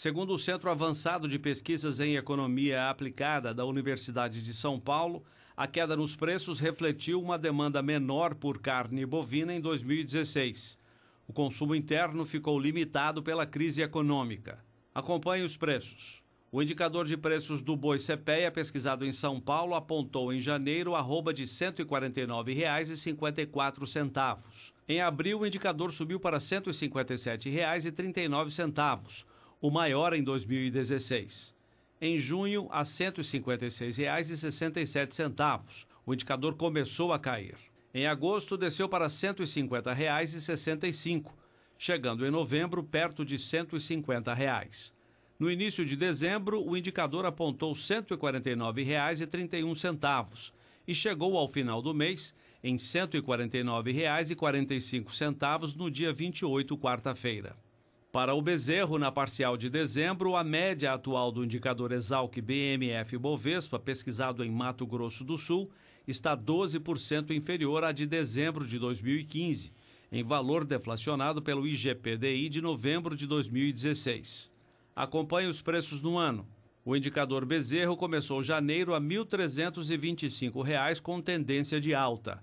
Segundo o Centro Avançado de Pesquisas em Economia Aplicada da Universidade de São Paulo, a queda nos preços refletiu uma demanda menor por carne bovina em 2016. O consumo interno ficou limitado pela crise econômica. Acompanhe os preços. O indicador de preços do boi CPEA, pesquisado em São Paulo, apontou em janeiro arroba de R$ 149,54. Em abril, o indicador subiu para R$ 157,39 o maior em 2016. Em junho, a R$ 156,67. O indicador começou a cair. Em agosto, desceu para R$ 150,65, chegando em novembro perto de R$ 150. Reais. No início de dezembro, o indicador apontou R$ 149,31 e chegou ao final do mês em R$ 149,45 no dia 28, quarta-feira. Para o bezerro, na parcial de dezembro, a média atual do indicador Exalc BMF Bovespa, pesquisado em Mato Grosso do Sul, está 12% inferior à de dezembro de 2015, em valor deflacionado pelo IGPDI de novembro de 2016. Acompanhe os preços no ano. O indicador bezerro começou janeiro a R$ 1.325, com tendência de alta.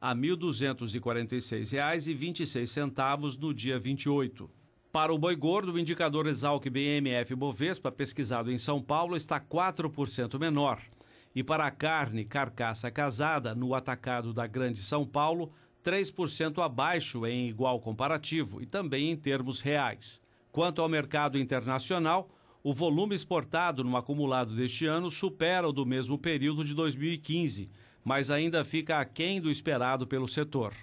a R$ 1.246,26 no dia 28. Para o boi gordo, o indicador Exalc BMF Bovespa, pesquisado em São Paulo, está 4% menor. E para a carne carcaça casada, no atacado da Grande São Paulo, 3% abaixo em igual comparativo e também em termos reais. Quanto ao mercado internacional, o volume exportado no acumulado deste ano supera o do mesmo período de 2015, mas ainda fica aquém do esperado pelo setor.